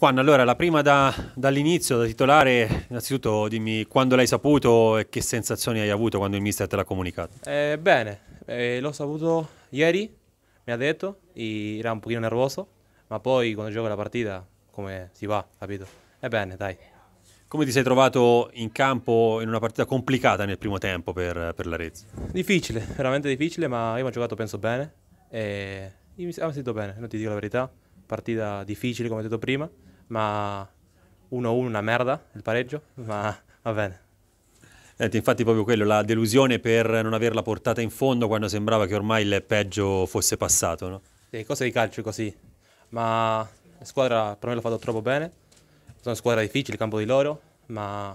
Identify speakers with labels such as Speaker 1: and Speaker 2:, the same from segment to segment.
Speaker 1: Juan, allora la prima da, dall'inizio, da titolare, innanzitutto dimmi quando l'hai saputo e che sensazioni hai avuto quando il mister te l'ha comunicato?
Speaker 2: Eh, bene, eh, l'ho saputo ieri, mi ha detto, era un pochino nervoso, ma poi quando gioco la partita
Speaker 1: come si va, capito? Ebbene, eh, dai. Come ti sei trovato in campo in una partita complicata nel primo tempo per, per l'Arezzo?
Speaker 2: Difficile, veramente difficile, ma io ho giocato penso bene e mi sono ah, sentito bene, non ti dico la verità partita difficile come ho detto prima, ma 1-1 una merda
Speaker 1: il pareggio, ma va bene. Senti, infatti proprio quello, la delusione per non averla portata in fondo quando sembrava che ormai il peggio fosse passato, no?
Speaker 2: Sì, cose di calcio così, ma la squadra per me l'ha fatto troppo bene, sono una squadra difficile, il campo di loro, ma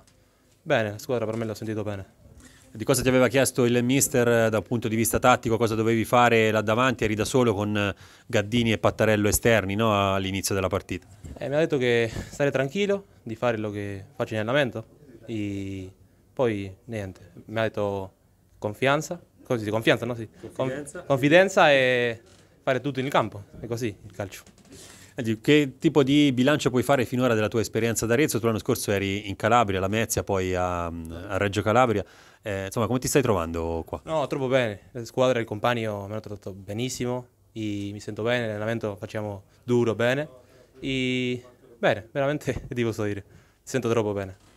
Speaker 2: bene, la squadra per me l'ha sentito bene
Speaker 1: di cosa ti aveva chiesto il mister eh, dal punto di vista tattico, cosa dovevi fare là davanti, eri da solo con eh, Gaddini e Pattarello esterni no? all'inizio della partita.
Speaker 2: Eh, mi ha detto che stare tranquillo, di fare quello che faccio in allenamento e poi niente, mi ha detto confianza, così, confianza, no? Sì. Confidenza. Confidenza e fare tutto in campo, è così il calcio.
Speaker 1: Che tipo di bilancio puoi fare finora della tua esperienza ad Arezzo? Tu l'anno scorso eri in Calabria, alla Mezia, poi a, a Reggio Calabria. Eh, insomma, come ti stai trovando qua? No, troppo bene. La squadra e il compagno mi hanno
Speaker 2: trattato benissimo. I, mi sento bene, l'allenamento facciamo duro, bene. E bene, veramente, devo so dire. Mi sento troppo bene.